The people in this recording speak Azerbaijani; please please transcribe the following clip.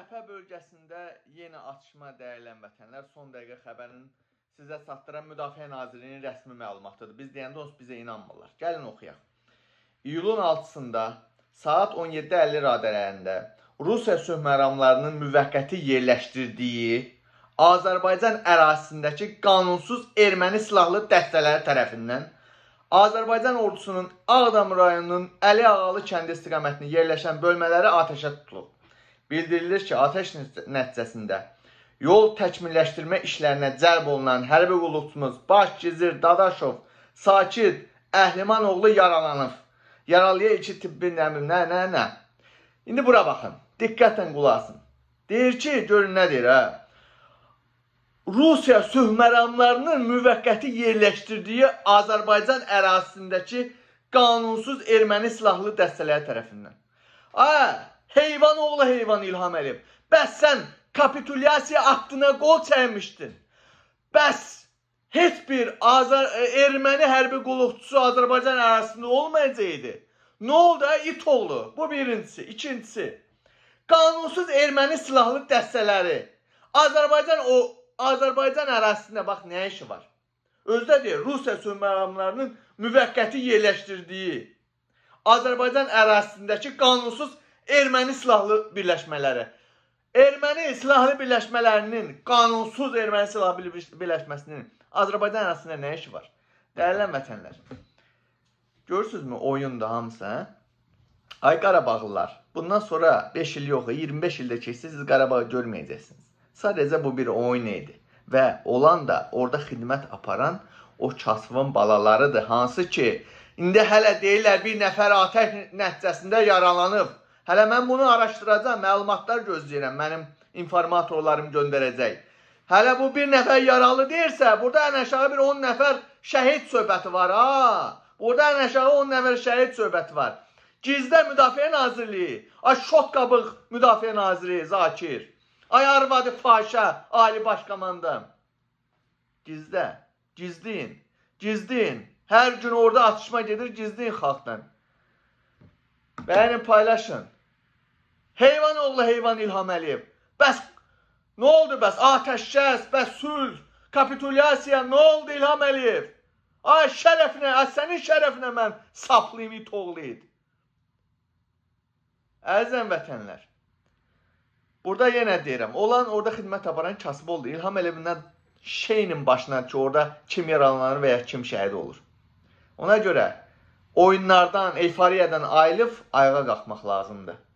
Cəbhə bölgəsində yenə atışma dəyərlən vətənlər son dəqiqə xəbərin sizə çatdıran Müdafiə Nazirliyinin rəsmi məlumatıdır. Biz deyəndə onsuz bizə inanmırlar. Gəlin oxuyaq. İyulun 6-sında saat 17:50 radələrində Rusiya söhməramlarının müvəqqəti yerləşdirdiyi Azərbaycan ərazisindəki qanunsuz erməni silahlı dəstələri tərəfindən Azərbaycan ordusunun Ağdam rayonunun Əli Ağalı kəndi istiqamətində yerləşən bölmələri atəşə tutulub. Bildirilir ki, atəş nəticəsində yol təkmilləşdirmə işlərinə cəlb olunan hərbi qulluqçumuz Baş Gizir Dadaşov Sakit Əhliman oğlu yaralanıb. Yaralıya iki tibbi nəmir, nə, nə, nə. İndi bura baxın, diqqətlə qulasın. Deyir ki, görün nə deyir, hə? Rusiya söhməramlarının müvəqqəti yerləşdirdiyi Azərbaycan ərazisindəki qanunsuz erməni silahlı dəstələri tərəfindən. Ə, hə, heyvan oğlu heyvan İlham Əliyev. Bəs sən kapitulyasiya aktına qol çəkmişdin. Bəs heç bir Azər e, erməni hərbi qulluqçusu Azərbaycan ərazisində olmayacaqdı. Nə oldu? İt oldu. Bu birincisi. İkincisi, qanunsuz erməni silahlı dəstələri Azərbaycan o Azərbaycan ərazisində bax nə işi var? Özdə deyir, Rusiya sömürəmlərinin müvəqqəti yerləşdirdiyi Azərbaycan ərazisindəki qanunsuz erməni silahlı birləşmələri. Erməni silahlı birləşmələrinin qanunsuz erməni silahlı birləşməsinin Azərbaycan arasında nə işi var? Dəyərli vətənlər. Görürsüzmü oyunda hamısı? Hə? Ay Qarabağlılar, bundan sonra 5 il yox, 25 ildə keçsə siz Qarabağı görməyəcəksiniz. Sadəcə bu bir oyun idi və olan da orada xidmət aparan o kasıbın balalarıdır, hansı ki, indi hələ deyirlər bir nəfər atəş nəticəsində yaralanıb. Hələ mən bunu araşdıracam, məlumatlar gözləyirəm. Mənim informatorlarım göndərəcək. Hələ bu bir nəfər yaralı deyirsə, burada ən aşağı bir 10 nəfər şəhid söhbəti var ha. Burada ən aşağı 10 nəfər şəhid söhbəti var. Gizdə Müdafiə Nazirliyi, ay şot qabıq Müdafiə Naziri Zakir. Ay arvadı fahişə, ali baş komandan. Gizdə, gizləyin, gizləyin. Hər gün orada atışma gedir, gizləyin xalqdan. Bəyənin, paylaşın. Heyvan oğlu Heyvan İlham Əliyev. Bəs nə oldu bəs? Atəşkəs, bəs sülh, kapitulyasiya, nə oldu İlham Əliyev? Ay şərəfinə, ay sənin şərəfinə mən saplayım it oğlu it. Əzizəm vətənlər, burada yenə deyirəm, olan orada xidmət aparan kasıb oldu. İlham Əliyevindən şeyinin başına ki, orada kim yaralanır və ya kim şəhid olur. Ona görə oyunlardan, eyfariyadan ayılıb ayağa qalxmaq lazımdır.